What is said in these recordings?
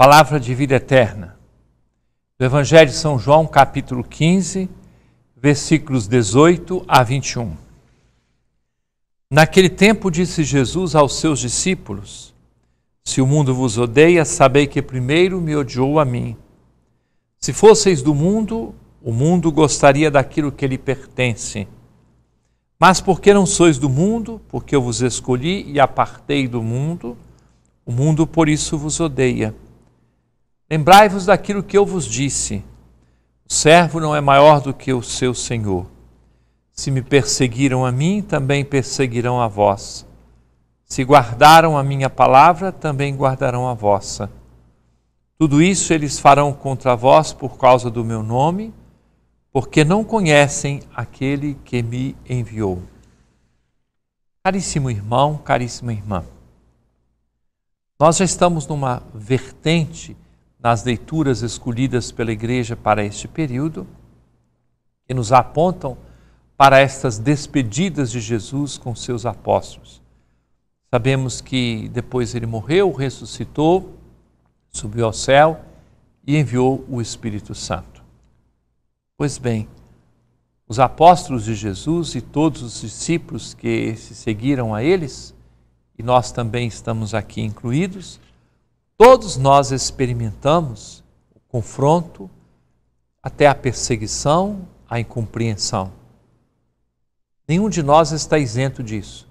Palavra de vida eterna. Do Evangelho de São João, capítulo 15, versículos 18 a 21. Naquele tempo disse Jesus aos seus discípulos: Se o mundo vos odeia, sabei que primeiro me odiou a mim. Se fosseis do mundo, o mundo gostaria daquilo que lhe pertence. Mas porque não sois do mundo, porque eu vos escolhi e apartei do mundo, o mundo por isso vos odeia. Lembrai-vos daquilo que eu vos disse: o servo não é maior do que o seu senhor. Se me perseguiram a mim, também perseguirão a vós. Se guardaram a minha palavra, também guardarão a vossa. Tudo isso eles farão contra vós por causa do meu nome, porque não conhecem aquele que me enviou. Caríssimo irmão, caríssima irmã, nós já estamos numa vertente nas leituras escolhidas pela igreja para este período, que nos apontam para estas despedidas de Jesus com seus apóstolos. Sabemos que depois ele morreu, ressuscitou, subiu ao céu e enviou o Espírito Santo. Pois bem, os apóstolos de Jesus e todos os discípulos que se seguiram a eles, e nós também estamos aqui incluídos, Todos nós experimentamos o confronto, até a perseguição, a incompreensão. Nenhum de nós está isento disso.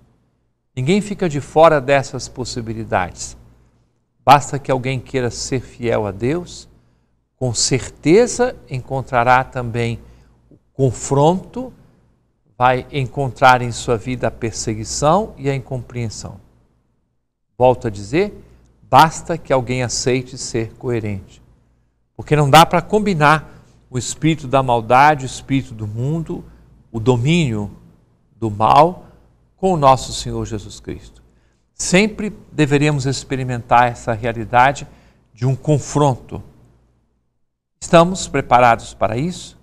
Ninguém fica de fora dessas possibilidades. Basta que alguém queira ser fiel a Deus, com certeza encontrará também o confronto, vai encontrar em sua vida a perseguição e a incompreensão. Volto a dizer, Basta que alguém aceite ser coerente. Porque não dá para combinar o espírito da maldade, o espírito do mundo, o domínio do mal com o nosso Senhor Jesus Cristo. Sempre deveríamos experimentar essa realidade de um confronto. Estamos preparados para isso?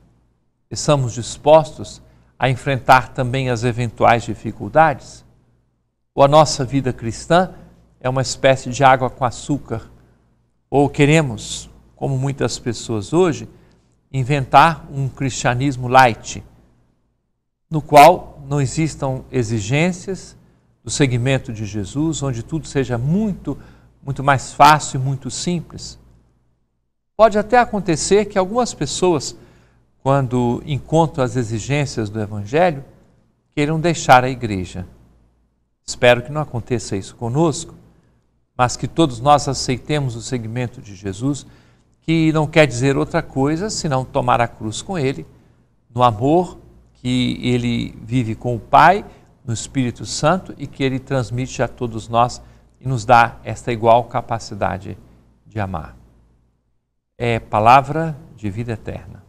Estamos dispostos a enfrentar também as eventuais dificuldades? Ou a nossa vida cristã é uma espécie de água com açúcar. Ou queremos, como muitas pessoas hoje, inventar um cristianismo light, no qual não existam exigências do segmento de Jesus, onde tudo seja muito, muito mais fácil e muito simples. Pode até acontecer que algumas pessoas, quando encontram as exigências do Evangelho, queiram deixar a igreja. Espero que não aconteça isso conosco, mas que todos nós aceitemos o segmento de Jesus, que não quer dizer outra coisa senão tomar a cruz com Ele, no amor que Ele vive com o Pai, no Espírito Santo e que Ele transmite a todos nós e nos dá esta igual capacidade de amar. É palavra de vida eterna.